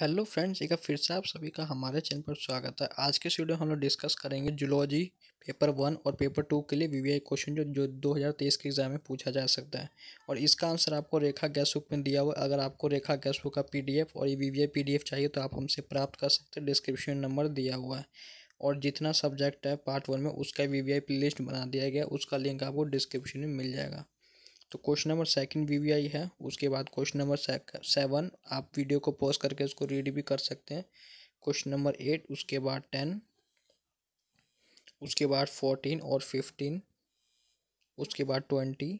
hello friends एक फिर से आप सभी का हमारे चैनल पर स्वागत है आज के वीडियो हम लोग डिस्कस करेंगे जूलॉजी पेपर वन और पेपर टू के लिए वीवीआई क्वेश्चन जो जो 2023 के एग्जाम में पूछा जा सकता है और इसका आंसर आपको रेखा गैस बुक में दिया हुआ है अगर आपको रेखा गैस बुक का पीडीएफ और वीवीआई वी चाहिए तो आप हमसे प्राप्त कर सकते हैं डिस्क्रिप्शन नंबर दिया हुआ है और जितना सब्जेक्ट है पार्ट वन में उसका वी वी लिस्ट बना दिया गया उसका लिंक आपको डिस्क्रिप्शन में मिल जाएगा तो क्वेश्चन नंबर सेकंड वीवीआई है उसके बाद क्वेश्चन नंबर सेवन आप वीडियो को पॉज करके उसको रीड भी कर सकते हैं क्वेश्चन नंबर एट उसके बाद टेन उसके बाद फोर्टीन और फिफ्टीन उसके बाद ट्वेंटी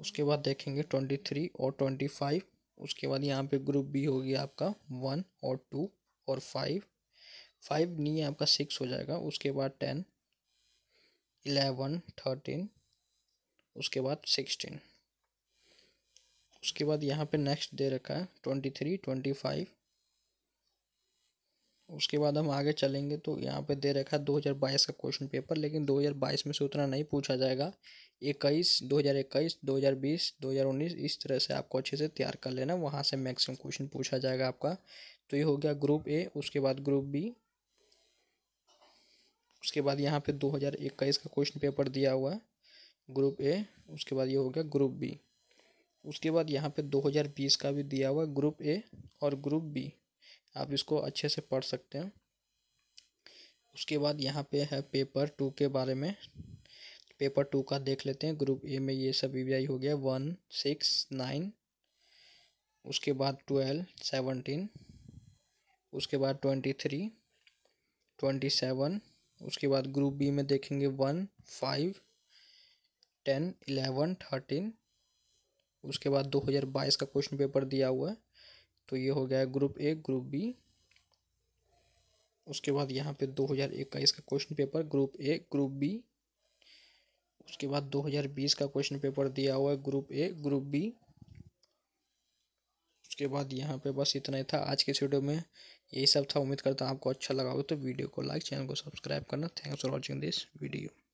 उसके बाद देखेंगे ट्वेंटी थ्री और ट्वेंटी फाइव उसके बाद यहाँ पे ग्रुप बी होगी आपका वन और टू और फाइव फाइव नहीं है आपका सिक्स हो जाएगा उसके बाद टेन इलेवन थर्टीन उसके बाद सिक्सटीन उसके बाद यहाँ पे नेक्स्ट दे रखा है ट्वेंटी थ्री ट्वेंटी फाइव उसके बाद हम आगे चलेंगे तो यहाँ पे दे रखा है दो हज़ार बाईस का क्वेश्चन पेपर लेकिन दो हज़ार बाईस में से उतना नहीं पूछा जाएगा इक्कीस दो हज़ार इक्कीस दो हज़ार बीस दो हज़ार उन्नीस इस तरह से आपको अच्छे से तैयार कर लेना वहाँ से मैक्सिमम क्वेश्चन पूछा जाएगा आपका तो ये हो गया ग्रुप ए उसके बाद ग्रुप बी उसके बाद यहाँ पे दो हज़ार इक्कीस का क्वेश्चन पेपर दिया हुआ है ग्रुप ए उसके बाद ये हो गया ग्रुप बी उसके बाद यहाँ पे 2020 का भी दिया हुआ ग्रुप ए और ग्रुप बी आप इसको अच्छे से पढ़ सकते हैं उसके बाद यहाँ पे है पेपर टू के बारे में पेपर टू का देख लेते हैं ग्रुप ए में ये सब ई हो गया वन सिक्स नाइन उसके बाद ट्वेल्व सेवनटीन उसके बाद ट्वेंटी थ्री ट्वेंटी सेवन उसके बाद ग्रुप बी में देखेंगे one five ten eleven thirteen उसके बाद दो हज़ार बाईस का क्वेश्चन पेपर दिया हुआ है तो ये हो गया ग्रुप ए ग्रुप बी उसके बाद यहाँ पे दो हज़ार इक्कीस का question paper group A group B उसके बाद दो हज़ार बीस का क्वेश्चन पेपर दिया हुआ है ग्रुप ए ग्रुप बी उसके बाद यहाँ पे बस इतना ही था आज के वीडियो में यही सब था उम्मीद करता हूँ आपको अच्छा लगा हो तो वीडियो को लाइक चैनल को सब्सक्राइब करना thanks for watching this video